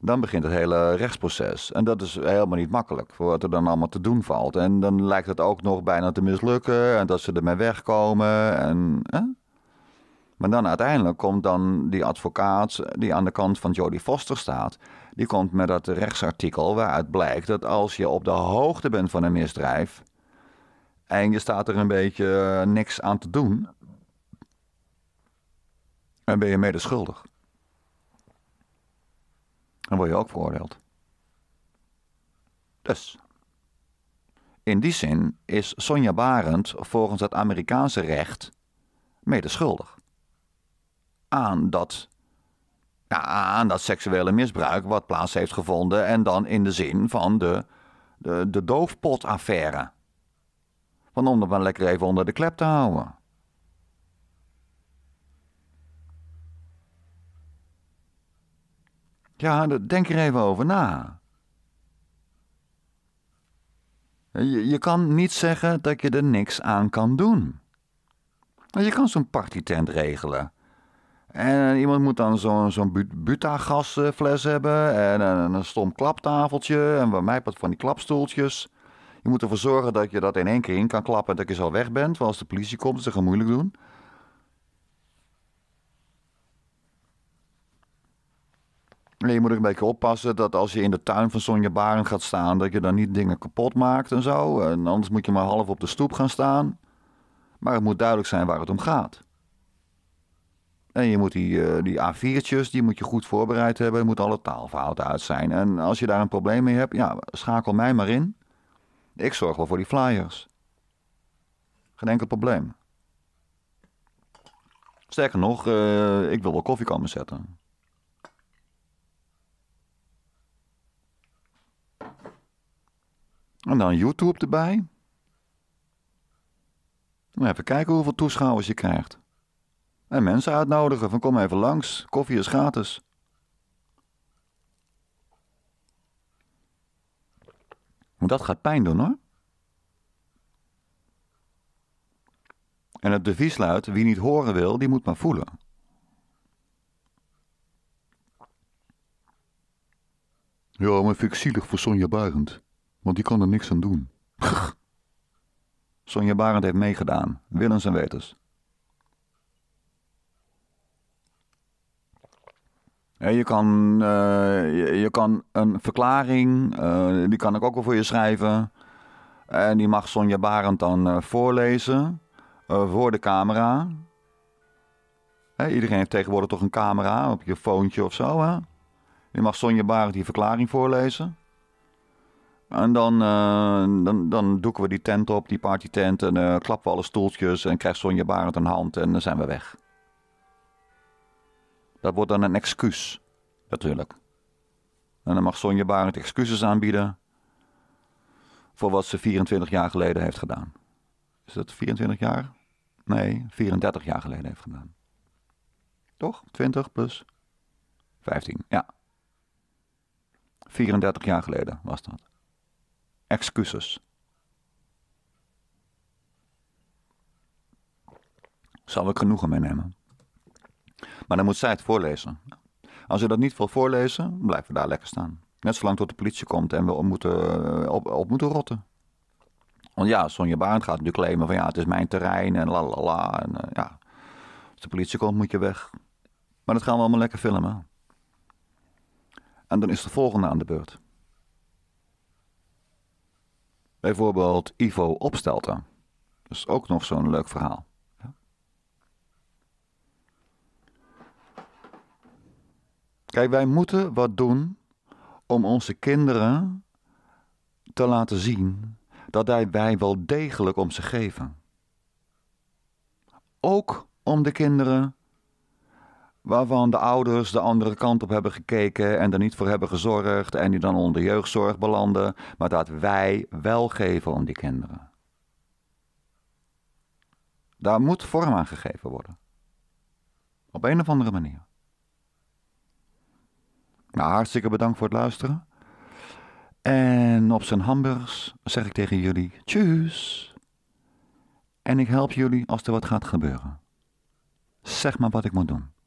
dan begint het hele rechtsproces. En dat is helemaal niet makkelijk voor wat er dan allemaal te doen valt. En dan lijkt het ook nog bijna te mislukken en dat ze ermee wegkomen. En, hè? Maar dan uiteindelijk komt dan die advocaat die aan de kant van Jodie Foster staat. Die komt met dat rechtsartikel waaruit blijkt dat als je op de hoogte bent van een misdrijf. en je staat er een beetje eh, niks aan te doen. dan ben je medeschuldig. schuldig dan word je ook veroordeeld. Dus. In die zin is Sonja Barend volgens het Amerikaanse recht medeschuldig aan dat, aan dat seksuele misbruik wat plaats heeft gevonden en dan in de zin van de, de, de doofpotaffaire. Van om dat maar lekker even onder de klep te houden. Ja, denk er even over na. Je, je kan niet zeggen dat je er niks aan kan doen. Je kan zo'n partytent regelen. En iemand moet dan zo'n zo'n butagasfles hebben en een, stom klaptafeltje en bij mij wat van die klapstoeltjes. Je moet ervoor zorgen dat je dat in één keer in kan klappen en dat je zo weg bent. Want als de politie komt, is het gaan moeilijk doen. En je moet ook een beetje oppassen dat als je in de tuin van Sonja Barend gaat staan, dat je dan niet dingen kapot maakt en zo. En anders moet je maar half op de stoep gaan staan. Maar het moet duidelijk zijn waar het om gaat. En je moet die, eh, die A4'tjes, die moet je goed voorbereid hebben. Er moet alle taalfouten uit zijn. En als je daar een probleem mee hebt, ja, schakel mij maar in. Ik zorg wel voor die flyers. Geen enkel probleem. Sterker nog, eh, ik wil wel koffie komen zetten. En dan YouTube erbij. even kijken hoeveel toeschouwers je krijgt. En mensen uitnodigen van kom even langs, koffie is gratis. Want dat gaat pijn doen hoor. En het devies luidt, wie niet horen wil, die moet maar voelen. Ja, maar vind ik zielig voor Sonja Buigend want die kan er niks aan doen. Sonja Barend heeft meegedaan, willens en wetens. Je kan, eh, je, kan een verklaring, eh, die kan ik ook wel voor je schrijven. En die mag Sonja Barend dan eh, voorlezen voor de camera. iedereen heeft tegenwoordig toch een camera op je foontje of zo. Hè? Je mag Sonja Barend die verklaring voorlezen. En dan, eh, dan, dan doeken we die tent op, die partytent. En uh, klappen we alle stoeltjes. En krijgt Sonja Barend een hand. En dan zijn we weg. Dat wordt dan een excuus. Natuurlijk. En dan mag Sonja Barend excuses aanbieden. Voor wat ze 24 jaar geleden heeft gedaan. Is dat 24 jaar? Nee, 34 jaar geleden heeft gedaan. Toch? 20 plus 15, ja. 34 jaar geleden was dat excuses. Zal ik genoegen meenemen. nemen. Maar dan moet zij het voorlezen. Als ze dat niet wil voorlezen, blijven we daar lekker staan. Net zolang tot de politie komt en we op moeten, eh, op, moeten rotten. Want ja, Sonja baan gaat nu claimen van ja, het is mijn terrein en la la la. En, eh, ja. Als de politie komt, moet je weg. Maar dat gaan we allemaal lekker filmen. En dan is de volgende aan de beurt. Bijvoorbeeld Ivo Opstelten. Dat is ook nog zo'n leuk verhaal. Kijk, wij moeten wat doen om onze kinderen te laten zien dat wij wel degelijk om ze geven. Ook om de kinderen waarvan de ouders de andere kant op hebben gekeken en er niet voor hebben gezorgd en die dan onder jeugdzorg belanden, maar dat wij wel geven om die kinderen. Daar moet vorm aan gegeven worden. Op een of andere manier. Nou, hartstikke bedankt voor het luisteren. En op zijn hamburgers zeg ik tegen jullie: tjus. En ik help jullie als er wat gaat gebeuren. Zeg maar wat ik moet doen.